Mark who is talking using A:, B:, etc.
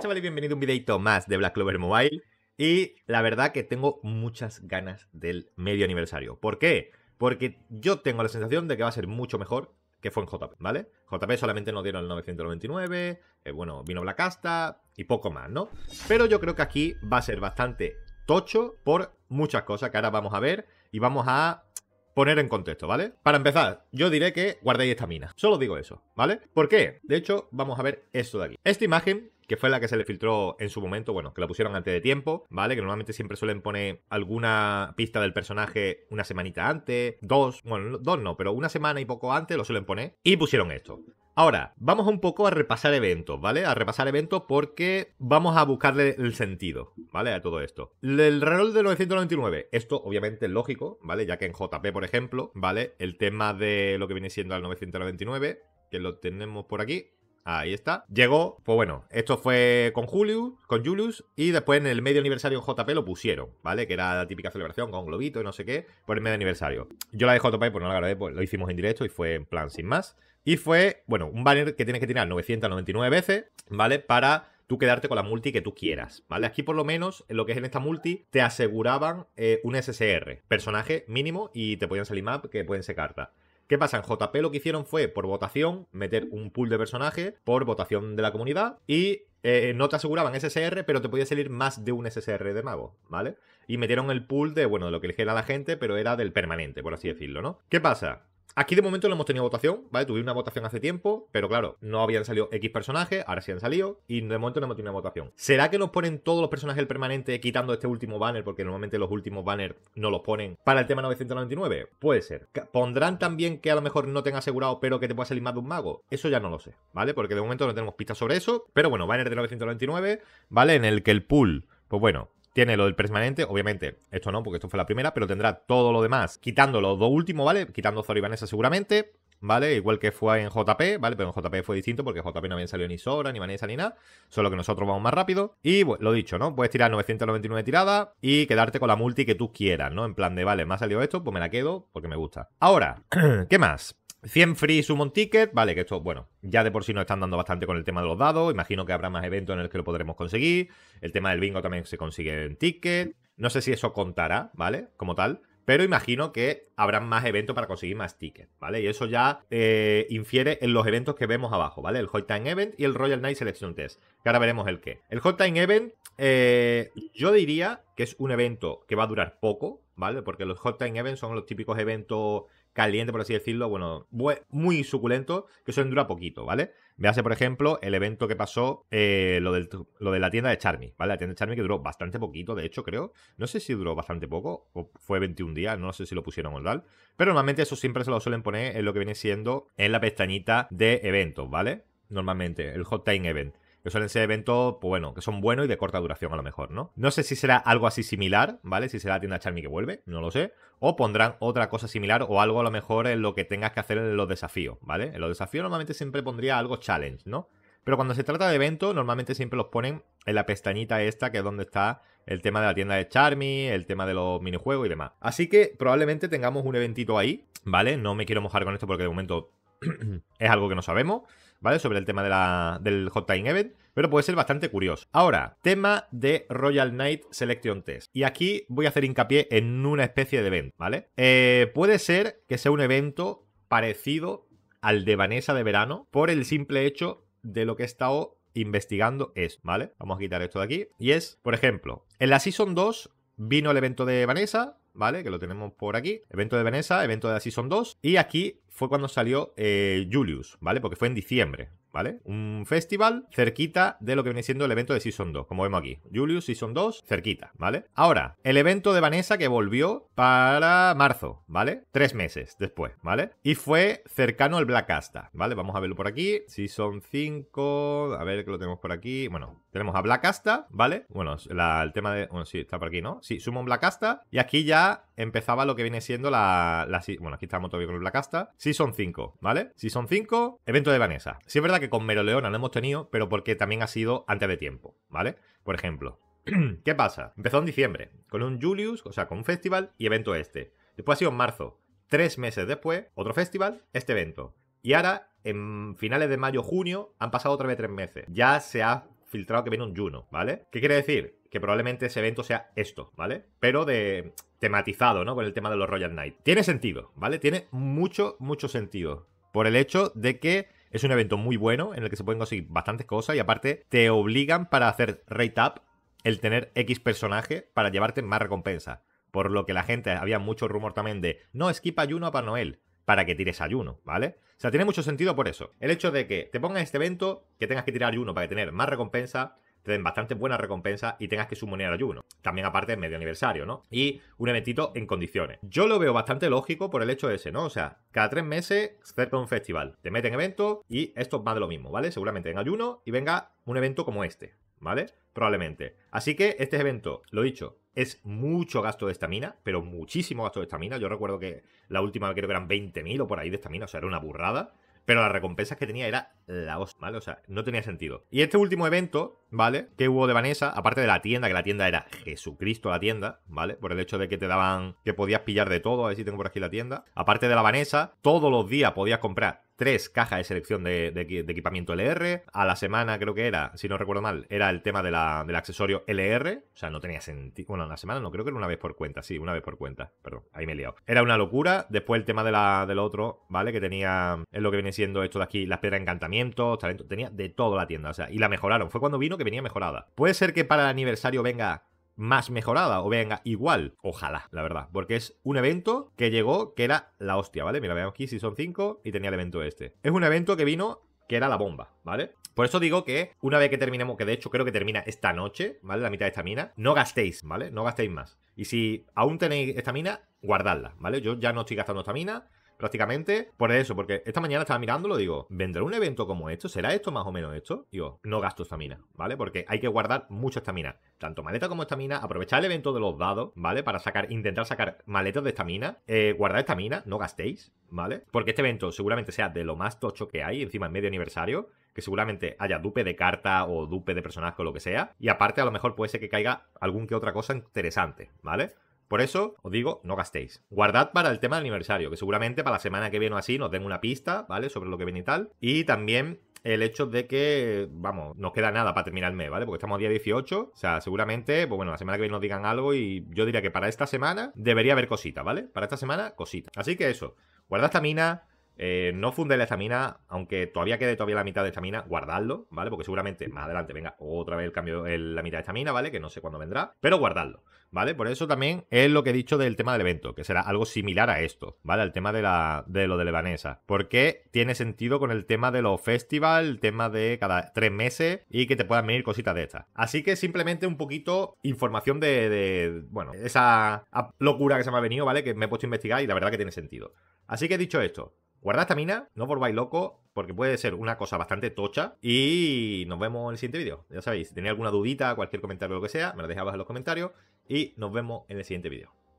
A: chavales, bienvenido a un videito más de Black Clover Mobile y la verdad que tengo muchas ganas del medio aniversario. ¿Por qué? Porque yo tengo la sensación de que va a ser mucho mejor que fue en JP, ¿vale? JP solamente nos dieron el 999, eh, bueno, vino casta y poco más, ¿no? Pero yo creo que aquí va a ser bastante tocho por muchas cosas que ahora vamos a ver y vamos a poner en contexto, ¿vale? Para empezar, yo diré que guardéis esta mina. Solo digo eso, ¿vale? ¿Por qué? De hecho, vamos a ver esto de aquí. Esta imagen que fue la que se le filtró en su momento, bueno, que la pusieron antes de tiempo, ¿vale? Que normalmente siempre suelen poner alguna pista del personaje una semanita antes, dos, bueno, dos no, pero una semana y poco antes lo suelen poner y pusieron esto. Ahora, vamos un poco a repasar eventos, ¿vale? A repasar eventos porque vamos a buscarle el sentido, ¿vale? A todo esto. El reloj de 999, esto obviamente es lógico, ¿vale? Ya que en JP, por ejemplo, ¿vale? El tema de lo que viene siendo el 999, que lo tenemos por aquí, Ahí está. Llegó, pues bueno, esto fue con Julius, con Julius, y después en el medio aniversario JP lo pusieron, ¿vale? Que era la típica celebración con globito y no sé qué, por el medio aniversario. Yo la de JP, pues no la grabé, pues lo hicimos en directo y fue en plan sin más. Y fue, bueno, un banner que tienes que tirar 999 veces, ¿vale? Para tú quedarte con la multi que tú quieras, ¿vale? Aquí por lo menos, en lo que es en esta multi, te aseguraban eh, un SSR, personaje mínimo, y te podían salir map que pueden ser cartas. ¿Qué pasa? En JP lo que hicieron fue por votación meter un pool de personaje por votación de la comunidad y eh, no te aseguraban SSR, pero te podía salir más de un SSR de mago, ¿vale? Y metieron el pool de, bueno, de lo que eligiera la gente, pero era del permanente, por así decirlo, ¿no? ¿Qué pasa? Aquí de momento no hemos tenido votación, ¿vale? Tuvimos una votación hace tiempo, pero claro, no habían salido X personajes, ahora sí han salido, y de momento no hemos tenido una votación. ¿Será que nos ponen todos los personajes del permanente quitando este último banner? Porque normalmente los últimos banners no los ponen para el tema 999. Puede ser. ¿Pondrán también que a lo mejor no han asegurado, pero que te pueda salir más de un mago? Eso ya no lo sé, ¿vale? Porque de momento no tenemos pistas sobre eso. Pero bueno, banner de 999, ¿vale? En el que el pool, pues bueno, tiene lo del permanente, obviamente, esto no, porque esto fue la primera, pero tendrá todo lo demás, quitando los dos últimos, ¿vale? Quitando Zora y Vanessa seguramente, ¿vale? Igual que fue en JP, ¿vale? Pero en JP fue distinto porque en JP no habían salido ni Zora, ni Vanessa, ni nada. Solo que nosotros vamos más rápido. Y lo dicho, ¿no? Puedes tirar 999 tiradas y quedarte con la multi que tú quieras, ¿no? En plan de, vale, me ha salido esto, pues me la quedo porque me gusta. Ahora, ¿qué más? 100 free summon ticket, vale, que esto, bueno, ya de por sí nos están dando bastante con el tema de los dados, imagino que habrá más eventos en los que lo podremos conseguir, el tema del bingo también se consigue en ticket, no sé si eso contará, ¿vale? Como tal, pero imagino que habrá más eventos para conseguir más tickets, ¿vale? Y eso ya eh, infiere en los eventos que vemos abajo, ¿vale? El Hot Time Event y el Royal Night Selection Test, que ahora veremos el qué. El Hot Time Event, eh, yo diría que es un evento que va a durar poco, ¿vale? Porque los Hot Time Events son los típicos eventos calientes, por así decirlo, bueno, muy suculentos, que suelen durar poquito, ¿vale? hace por ejemplo, el evento que pasó, eh, lo, lo, de la tienda de Charmy, ¿vale? La tienda de Charmy que duró bastante poquito, de hecho, creo. No sé si duró bastante poco, o fue 21 días, no sé si lo pusieron o tal. Pero normalmente eso siempre se lo suelen poner en lo que viene siendo en la pestañita de eventos, ¿vale? Normalmente, el Hot Time Event que suelen ser eventos, pues bueno, que son buenos y de corta duración a lo mejor, ¿no? No sé si será algo así similar, ¿vale? Si será la tienda Charmy que vuelve, no lo sé. O pondrán otra cosa similar o algo a lo mejor en lo que tengas que hacer en los desafíos, ¿vale? En los desafíos normalmente siempre pondría algo challenge, ¿no? Pero cuando se trata de eventos, normalmente siempre los ponen en la pestañita esta, que es donde está el tema de la tienda de Charmy, el tema de los minijuegos y demás. Así que probablemente tengamos un eventito ahí, ¿vale? No me quiero mojar con esto porque de momento es algo que no sabemos, ¿vale? Sobre el tema de la, del Event, pero puede ser bastante curioso. Ahora, tema de Royal Knight Selection Test. Y aquí voy a hacer hincapié en una especie de evento, ¿vale? Eh, puede ser que sea un evento parecido al de Vanessa de verano por el simple hecho de lo que he estado investigando es, ¿vale? Vamos a quitar esto de aquí. Y es, por ejemplo, en la Season 2 vino el evento de Vanessa, ¿vale? Que lo tenemos por aquí. Evento de Vanessa, evento de la Season 2. Y aquí fue cuando salió eh, Julius, ¿vale? Porque fue en diciembre, ¿vale? Un festival cerquita de lo que viene siendo el evento de Season 2, como vemos aquí. Julius Season 2, cerquita, ¿vale? Ahora, el evento de Vanessa que volvió para marzo, ¿vale? Tres meses después, ¿vale? Y fue cercano al Black Asta, ¿vale? Vamos a verlo por aquí. Season 5, a ver que lo tenemos por aquí. Bueno, tenemos a Black Asta, ¿vale? Bueno, el tema de... Bueno, sí, está por aquí, ¿no? Sí, sumo un Black Asta y aquí ya empezaba lo que viene siendo la... la bueno, aquí estamos todavía con el Black Asta son cinco, ¿vale? son cinco evento de Vanessa. Sí es verdad que con Mero Leona no hemos tenido, pero porque también ha sido antes de tiempo, ¿vale? Por ejemplo, ¿qué pasa? Empezó en diciembre, con un Julius, o sea, con un festival y evento este. Después ha sido en marzo, tres meses después, otro festival, este evento. Y ahora, en finales de mayo, junio, han pasado otra vez tres meses. Ya se ha filtrado que viene un Juno, ¿vale? ¿Qué quiere decir? Que probablemente ese evento sea esto, ¿vale? Pero de tematizado, ¿no? Con el tema de los Royal Knight. Tiene sentido, ¿vale? Tiene mucho, mucho sentido. Por el hecho de que es un evento muy bueno en el que se pueden conseguir bastantes cosas y aparte te obligan para hacer rate up el tener X personaje para llevarte más recompensa. Por lo que la gente, había mucho rumor también de, no, esquipa Juno para Noel para que tires ayuno, ¿vale? O sea, tiene mucho sentido por eso. El hecho de que te pongan este evento, que tengas que tirar ayuno para tener más recompensa, te den bastante buena recompensa y tengas que sumonear ayuno. También aparte medio aniversario, ¿no? Y un eventito en condiciones. Yo lo veo bastante lógico por el hecho de ese, ¿no? O sea, cada tres meses cerca un festival. Te meten evento y esto más de lo mismo, ¿vale? Seguramente en ayuno y venga un evento como este. ¿vale? Probablemente. Así que este evento, lo dicho, es mucho gasto de estamina, pero muchísimo gasto de estamina. Yo recuerdo que la última creo que eran 20.000 o por ahí de estamina, o sea, era una burrada. Pero las recompensas que tenía era la hostia, ¿vale? O sea, no tenía sentido. Y este último evento, ¿vale? Que hubo de Vanessa, aparte de la tienda, que la tienda era Jesucristo la tienda, ¿vale? Por el hecho de que te daban, que podías pillar de todo, a ver si tengo por aquí la tienda. Aparte de la Vanessa, todos los días podías comprar tres cajas de selección de, equipamiento LR. A la semana, creo que era, si no recuerdo mal, era el tema la, del accesorio LR. O sea, no tenía sentido. Bueno, a la semana no, creo que era una vez por cuenta. Sí, una vez por cuenta. Perdón, ahí me he liado. Era una locura. Después el tema de la, del otro, ¿vale? Que tenía, es lo que viene siendo esto de aquí, las piedras de encantamientos, talento. Tenía de todo la tienda, o sea, y la mejoraron. Fue cuando vino que venía mejorada. Puede ser que para el aniversario venga más mejorada o venga igual, ojalá, la verdad, porque es un evento que llegó que era la hostia, ¿vale? Mira, veamos aquí si son 5 y tenía el evento este. Es un evento que vino que era la bomba, ¿vale? Por eso digo que una vez que terminemos, que de hecho creo que termina esta noche, ¿vale? La mitad de esta mina, no gastéis, ¿vale? No gastéis más. Y si aún tenéis esta mina, guardadla, ¿vale? Yo ya no estoy gastando esta mina, prácticamente por eso, porque esta mañana estaba mirándolo, digo, ¿vendrá un evento como esto? ¿Será esto más o menos esto? Digo, no gasto estamina, ¿vale? Porque hay que guardar mucha estamina, tanto maleta como estamina, aprovechar el evento de los dados, ¿vale? Para sacar, intentar sacar maletas de estamina, eh, guardar estamina, no gastéis, ¿vale? Porque este evento seguramente sea de lo más tocho que hay, encima en medio aniversario, que seguramente haya dupe de carta o dupe de personaje o lo que sea. Y aparte, a lo mejor puede ser que caiga algún que otra cosa interesante, ¿vale? Por eso os digo, no gastéis. Guardad para el tema del aniversario, que seguramente para la semana que viene o así nos den una pista, ¿vale? Sobre lo que viene y tal. Y también el hecho de que, vamos, no queda nada para terminar el mes, ¿vale? Porque estamos día 18, o sea, seguramente, pues bueno, la semana que viene nos digan algo y yo diría que para esta semana debería haber cositas, ¿vale? Para esta semana, cositas. Así que eso, guardad esta mina, eh, no funde la estamina, aunque todavía quede todavía la mitad de estamina, guardadlo, ¿vale? Porque seguramente más adelante venga otra vez el cambio, la mitad de estamina, ¿vale? Que no sé cuándo vendrá, pero guardadlo, ¿vale? Por eso también es lo que he dicho del tema del evento, que será algo similar a esto, ¿vale? Al tema de, la, de lo de lebanesa porque tiene sentido con el tema de los festival, el tema de cada tres meses y que te puedan venir cositas de estas. Así que simplemente un poquito información de, bueno, esa locura que se me ha venido, ¿vale? Que me he puesto a investigar y la verdad que tiene sentido. Así que he dicho esto, Guarda esta mina, no volváis loco, porque puede ser una cosa bastante tocha. Y nos vemos en el siguiente vídeo. Ya sabéis, si tenéis alguna dudita, cualquier comentario o lo que sea, me lo dejáis abajo en los comentarios. Y nos vemos en el siguiente vídeo.